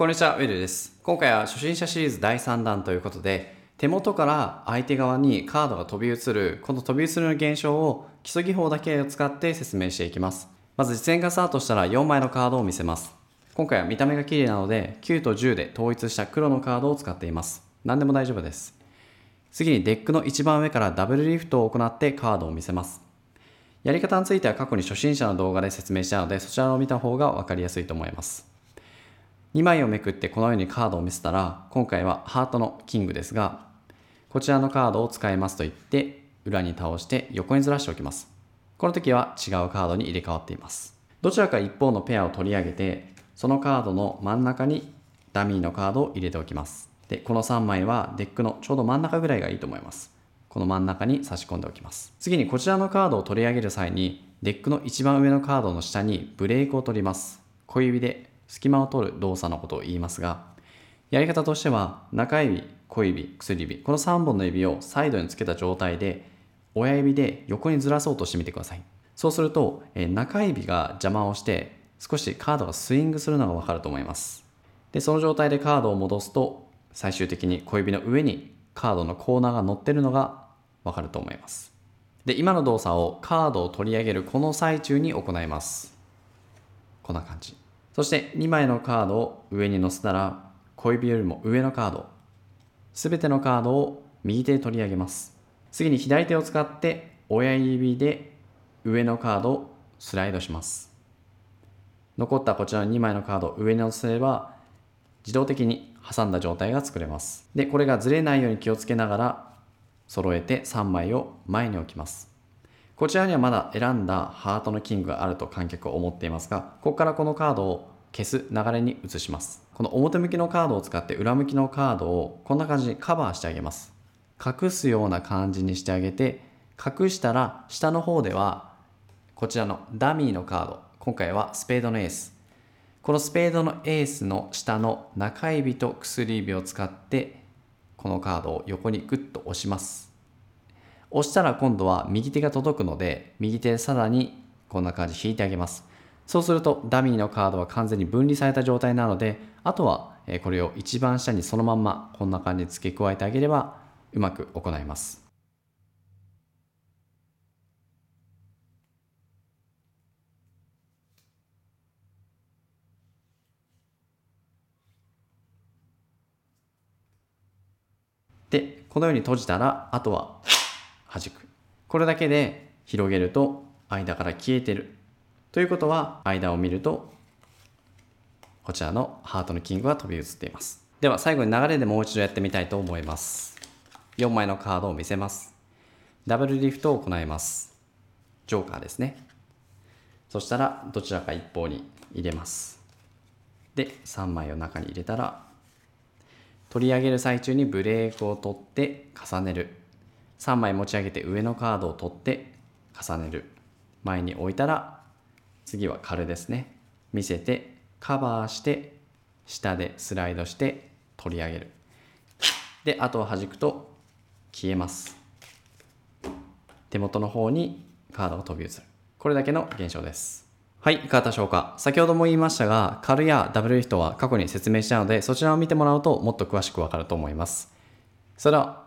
こんにちは、ウェルです。今回は初心者シリーズ第3弾ということで、手元から相手側にカードが飛び移る、この飛び移るの現象を基礎技法だけを使って説明していきます。まず実演がスタートしたら4枚のカードを見せます。今回は見た目が綺麗なので、9と10で統一した黒のカードを使っています。何でも大丈夫です。次にデックの一番上からダブルリフトを行ってカードを見せます。やり方については過去に初心者の動画で説明したので、そちらを見た方が分かりやすいと思います。2枚をめくってこのようにカードを見せたら今回はハートのキングですがこちらのカードを使いますと言って裏に倒して横にずらしておきますこの時は違うカードに入れ替わっていますどちらか一方のペアを取り上げてそのカードの真ん中にダミーのカードを入れておきますでこの3枚はデックのちょうど真ん中ぐらいがいいと思いますこの真ん中に差し込んでおきます次にこちらのカードを取り上げる際にデックの一番上のカードの下にブレークを取ります小指で隙間を取る動作のことを言いますがやり方としては中指小指薬指この3本の指をサイドにつけた状態で親指で横にずらそうとしてみてくださいそうすると、え中指が邪魔をして少しカードがスイングするのがわかると思いますでその状態でカードを戻すと最終的に小指の上にカードのコーナーが乗ってるのがわかると思いますで今の動作をカードを取り上げるこの最中に行いますこんな感じそして2枚のカードを上に乗せたら小指よりも上のカード全てのカードを右手で取り上げます次に左手を使って親指で上のカードをスライドします残ったこちらの2枚のカードを上に乗せれば自動的に挟んだ状態が作れますでこれがずれないように気をつけながら揃えて3枚を前に置きますこちらにはまだ選んだハートのキングがあると観客は思っていますが、ここからこのカードを消す流れに移します。この表向きのカードを使って裏向きのカードをこんな感じにカバーしてあげます。隠すような感じにしてあげて、隠したら下の方ではこちらのダミーのカード、今回はスペードのエース。このスペードのエースの下の中指と薬指を使ってこのカードを横にグッと押します。押したら今度は右手が届くので、右手さらにこんな感じ引いてあげます。そうするとダミーのカードは完全に分離された状態なので、あとはこれを一番下にそのまんまこんな感じで付け加えてあげればうまく行います。で、このように閉じたら、あとは弾く。これだけで広げると間から消えてる。ということは間を見るとこちらのハートのキングが飛び移っています。では最後に流れでもう一度やってみたいと思います。4枚のカードを見せます。ダブルリフトを行います。ジョーカーですね。そしたらどちらか一方に入れます。で、3枚を中に入れたら取り上げる最中にブレークを取って重ねる3枚持ち上げて上のカードを取って重ねる前に置いたら次は軽ですね見せてカバーして下でスライドして取り上げるであとは弾くと消えます手元の方にカードを飛び移るこれだけの現象ですはい、いかがでしょうか先ほども言いましたが、カルやダブルヒットは過去に説明したので、そちらを見てもらうともっと詳しくわかると思います。それでは